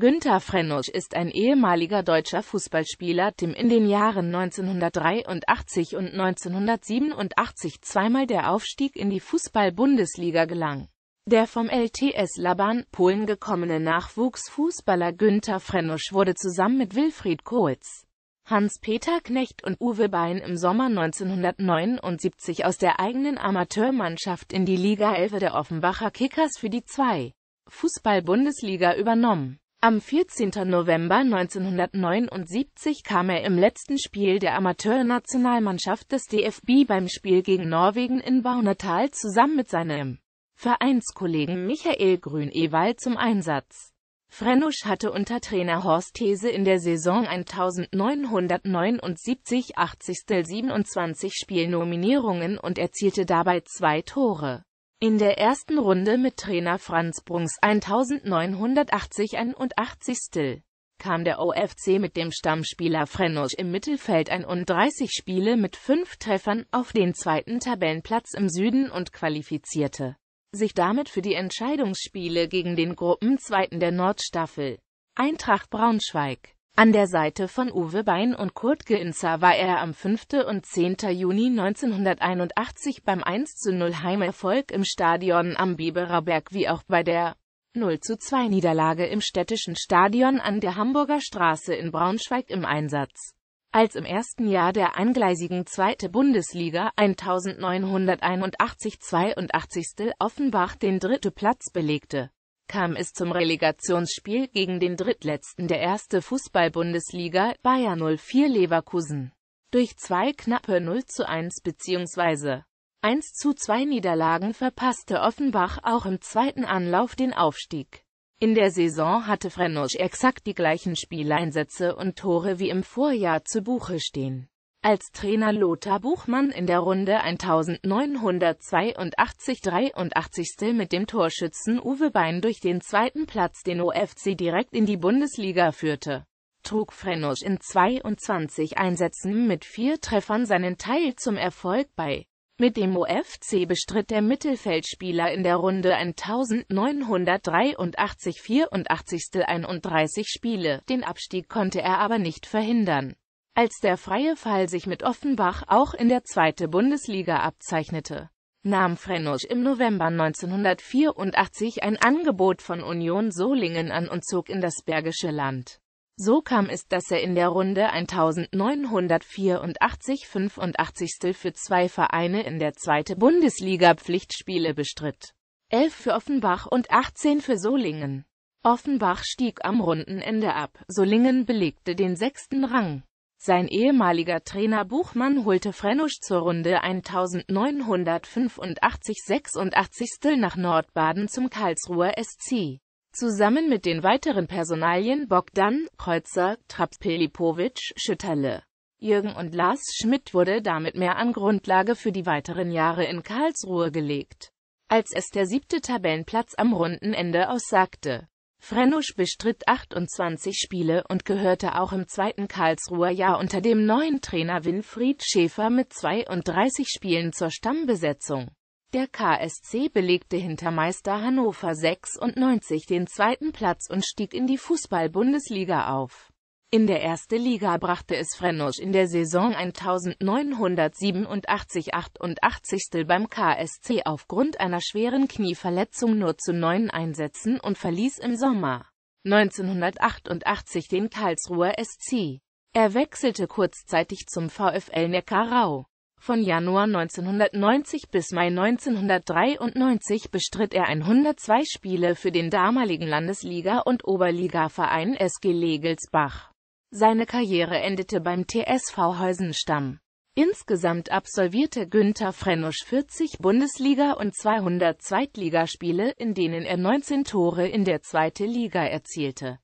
Günter Frennusch ist ein ehemaliger deutscher Fußballspieler, dem in den Jahren 1983 und 1987 zweimal der Aufstieg in die Fußball-Bundesliga gelang. Der vom LTS Laban, Polen gekommene Nachwuchsfußballer Günter Frennusch wurde zusammen mit Wilfried Kohlz, Hans-Peter Knecht und Uwe Bein im Sommer 1979 aus der eigenen Amateurmannschaft in die Liga 11 der Offenbacher Kickers für die 2. Fußball-Bundesliga übernommen. Am 14. November 1979 kam er im letzten Spiel der Amateurnationalmannschaft des DFB beim Spiel gegen Norwegen in Baunatal zusammen mit seinem Vereinskollegen Michael Grün-Ewald zum Einsatz. Frenusch hatte unter Trainer Horst These in der Saison 1979 80. 27 Spielnominierungen und erzielte dabei zwei Tore in der ersten Runde mit Trainer Franz Brungs 1980-81 Still kam der OFC mit dem Stammspieler Frenosch im Mittelfeld 31 Spiele mit fünf Treffern auf den zweiten Tabellenplatz im Süden und qualifizierte sich damit für die Entscheidungsspiele gegen den Gruppenzweiten der Nordstaffel, Eintracht Braunschweig. An der Seite von Uwe Bein und Kurt Geinzer war er am 5. und 10. Juni 1981 beim 1 zu 0 Heimerfolg im Stadion am Biberer Berg wie auch bei der 0 zu 2 Niederlage im städtischen Stadion an der Hamburger Straße in Braunschweig im Einsatz. Als im ersten Jahr der eingleisigen zweite Bundesliga 1981-82 Offenbach den dritten Platz belegte kam es zum Relegationsspiel gegen den drittletzten der erste Fußball-Bundesliga, Bayer 04 Leverkusen. Durch zwei knappe 0 zu 1 bzw. 1 zu 2 Niederlagen verpasste Offenbach auch im zweiten Anlauf den Aufstieg. In der Saison hatte Frenosch exakt die gleichen Spieleinsätze und Tore wie im Vorjahr zu Buche stehen als Trainer Lothar Buchmann in der Runde 1982-83. mit dem Torschützen Uwe Bein durch den zweiten Platz den OFC direkt in die Bundesliga führte, trug Frenosch in 22 Einsätzen mit vier Treffern seinen Teil zum Erfolg bei. Mit dem OFC bestritt der Mittelfeldspieler in der Runde 1983-84 31 Spiele, den Abstieg konnte er aber nicht verhindern. Als der freie Fall sich mit Offenbach auch in der zweiten Bundesliga abzeichnete, nahm Frenosch im November 1984 ein Angebot von Union Solingen an und zog in das Bergische Land. So kam es, dass er in der Runde 1984-85 für zwei Vereine in der zweiten Bundesliga Pflichtspiele bestritt. 11 für Offenbach und 18 für Solingen. Offenbach stieg am Rundenende ab, Solingen belegte den sechsten Rang. Sein ehemaliger Trainer Buchmann holte Frenusch zur Runde 1985-86 nach Nordbaden zum Karlsruher SC. Zusammen mit den weiteren Personalien Bogdan, Kreuzer, Trapelipovic, Schütterle, Jürgen und Lars Schmidt wurde damit mehr an Grundlage für die weiteren Jahre in Karlsruhe gelegt, als es der siebte Tabellenplatz am Rundenende aussagte. Frenusch bestritt 28 Spiele und gehörte auch im zweiten Karlsruher Jahr unter dem neuen Trainer Winfried Schäfer mit 32 Spielen zur Stammbesetzung. Der KSC belegte hinter Meister Hannover 96 den zweiten Platz und stieg in die Fußball-Bundesliga auf in der ersten Liga brachte es Frenosch in der Saison 1987-88 beim KSC aufgrund einer schweren Knieverletzung nur zu neun Einsätzen und verließ im Sommer 1988 den Karlsruher SC. Er wechselte kurzzeitig zum VfL Neckarau. Von Januar 1990 bis Mai 1993 bestritt er 102 Spiele für den damaligen Landesliga- und Oberligaverein SG Legelsbach. Seine Karriere endete beim TSV Heusenstamm. Insgesamt absolvierte Günther Frenusch 40 Bundesliga- und 200 Zweitligaspiele, in denen er 19 Tore in der zweiten Liga erzielte.